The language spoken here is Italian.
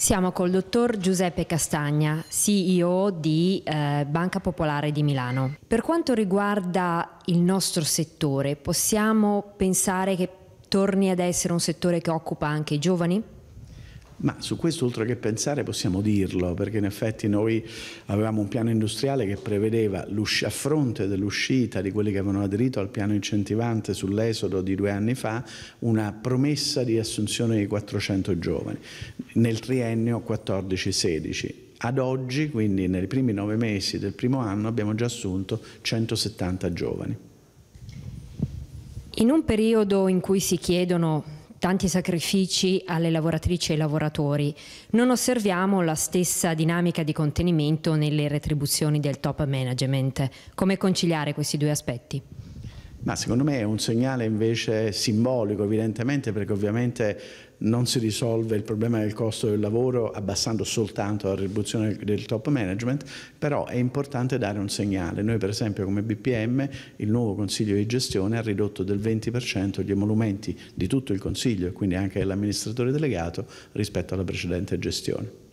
Siamo col dottor Giuseppe Castagna, CEO di eh, Banca Popolare di Milano. Per quanto riguarda il nostro settore, possiamo pensare che torni ad essere un settore che occupa anche i giovani? Ma su questo oltre che pensare possiamo dirlo, perché in effetti noi avevamo un piano industriale che prevedeva a fronte dell'uscita di quelli che avevano aderito al piano incentivante sull'esodo di due anni fa, una promessa di assunzione di 400 giovani nel triennio 14-16. Ad oggi, quindi nei primi nove mesi del primo anno, abbiamo già assunto 170 giovani. In un periodo in cui si chiedono tanti sacrifici alle lavoratrici e ai lavoratori, non osserviamo la stessa dinamica di contenimento nelle retribuzioni del top management. Come conciliare questi due aspetti? Ma secondo me è un segnale invece simbolico evidentemente perché ovviamente non si risolve il problema del costo del lavoro abbassando soltanto la retribuzione del top management, però è importante dare un segnale. Noi per esempio come BPM il nuovo consiglio di gestione ha ridotto del 20% gli emolumenti di tutto il consiglio e quindi anche dell'amministratore delegato rispetto alla precedente gestione.